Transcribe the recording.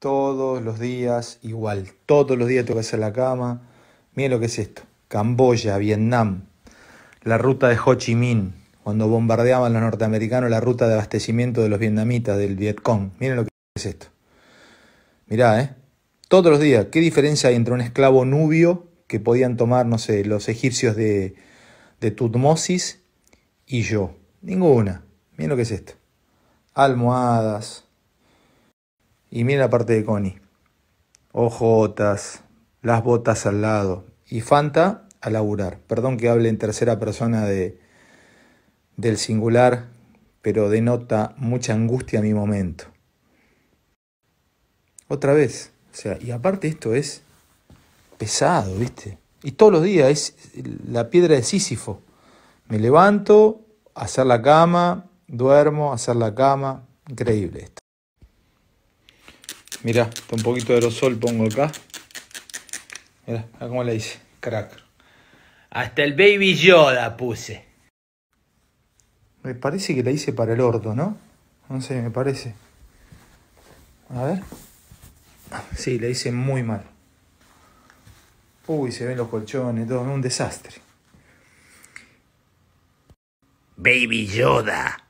todos los días igual. Todos los días tengo que hacer la cama. Miren lo que es esto. Camboya, Vietnam, la ruta de Ho Chi Minh, cuando bombardeaban los norteamericanos la ruta de abastecimiento de los vietnamitas, del Vietcong. Miren lo que es esto. Mirá, ¿eh? Todos los días, ¿qué diferencia hay entre un esclavo nubio que podían tomar, no sé, los egipcios de, de Tutmosis y yo? Ninguna. Miren lo que es esto. Almohadas, y mira la parte de Connie. Ojotas, las botas al lado. Y Fanta a laburar. Perdón que hable en tercera persona de, del singular, pero denota mucha angustia a mi momento. Otra vez. O sea, y aparte esto es pesado, ¿viste? Y todos los días es la piedra de Sísifo. Me levanto, hacer la cama, duermo, hacer la cama. Increíble esto. Mirá, con un poquito de aerosol pongo acá. Mirá, cómo la hice. Crack. Hasta el Baby Yoda puse. Me parece que la hice para el orto, ¿no? No sé, me parece. A ver. Sí, la hice muy mal. Uy, se ven los colchones, todo, un desastre. Baby Yoda.